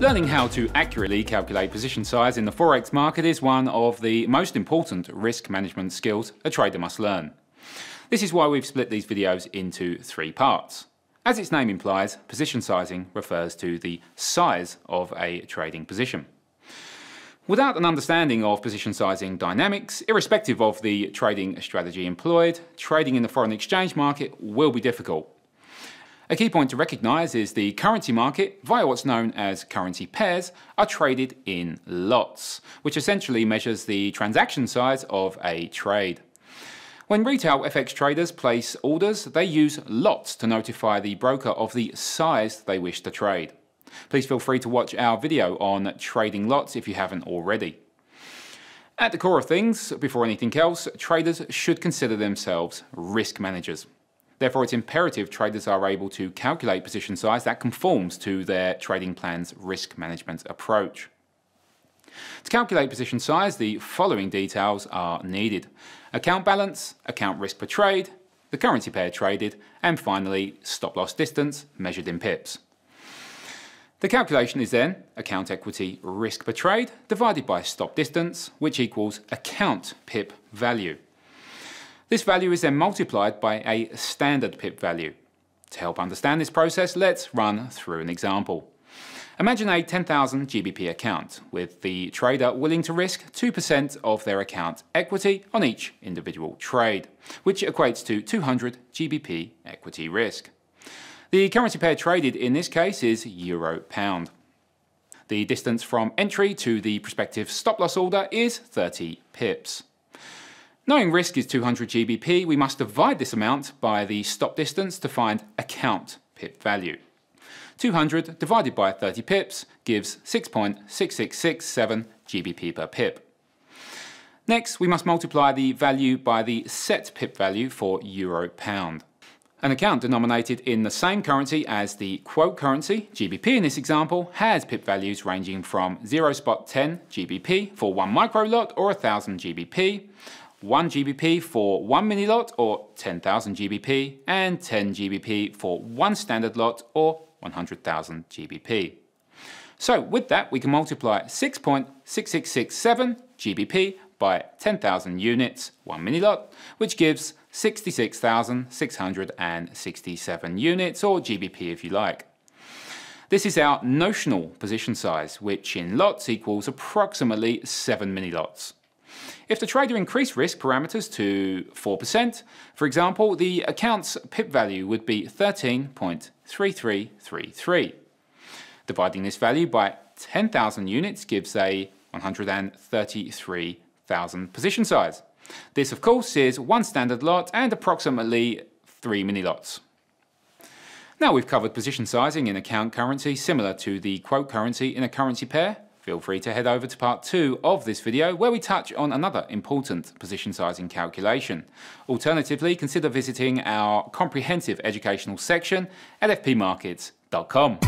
Learning how to accurately calculate position size in the Forex market is one of the most important risk management skills a trader must learn. This is why we've split these videos into three parts. As its name implies, position sizing refers to the size of a trading position. Without an understanding of position sizing dynamics, irrespective of the trading strategy employed, trading in the foreign exchange market will be difficult. A key point to recognise is the currency market, via what's known as currency pairs, are traded in lots, which essentially measures the transaction size of a trade. When retail FX traders place orders, they use lots to notify the broker of the size they wish to trade. Please feel free to watch our video on trading lots if you haven't already. At the core of things, before anything else, traders should consider themselves risk managers. Therefore, it's imperative traders are able to calculate position size that conforms to their trading plan's risk management approach. To calculate position size, the following details are needed. Account balance, account risk per trade, the currency pair traded, and finally, stop loss distance measured in pips. The calculation is then account equity risk per trade divided by stop distance, which equals account pip value. This value is then multiplied by a standard pip value. To help understand this process, let's run through an example. Imagine a 10,000 GBP account, with the trader willing to risk 2% of their account equity on each individual trade, which equates to 200 GBP equity risk. The currency pair traded in this case is Euro Pound. The distance from entry to the prospective stop loss order is 30 pips. Knowing risk is 200 GBP, we must divide this amount by the stop distance to find account pip value. 200 divided by 30 pips gives 6.6667 GBP per pip. Next, we must multiply the value by the set pip value for euro pound. An account denominated in the same currency as the quote currency, GBP in this example, has pip values ranging from 0.10 GBP for 1 micro lot or 1000 GBP 1 GBP for 1 mini lot or 10,000 GBP and 10 GBP for 1 standard lot or 100,000 GBP. So with that we can multiply 6.6667 GBP by 10,000 units, 1 mini lot, which gives 66,667 units or GBP if you like. This is our notional position size, which in lots equals approximately 7 mini lots. If the trader increased risk parameters to 4%, for example, the account's pip value would be 13.3333. Dividing this value by 10,000 units gives a 133,000 position size. This, of course, is one standard lot and approximately three mini lots. Now we've covered position sizing in account currency similar to the quote currency in a currency pair feel free to head over to part two of this video where we touch on another important position sizing calculation. Alternatively, consider visiting our comprehensive educational section at fpmarkets.com.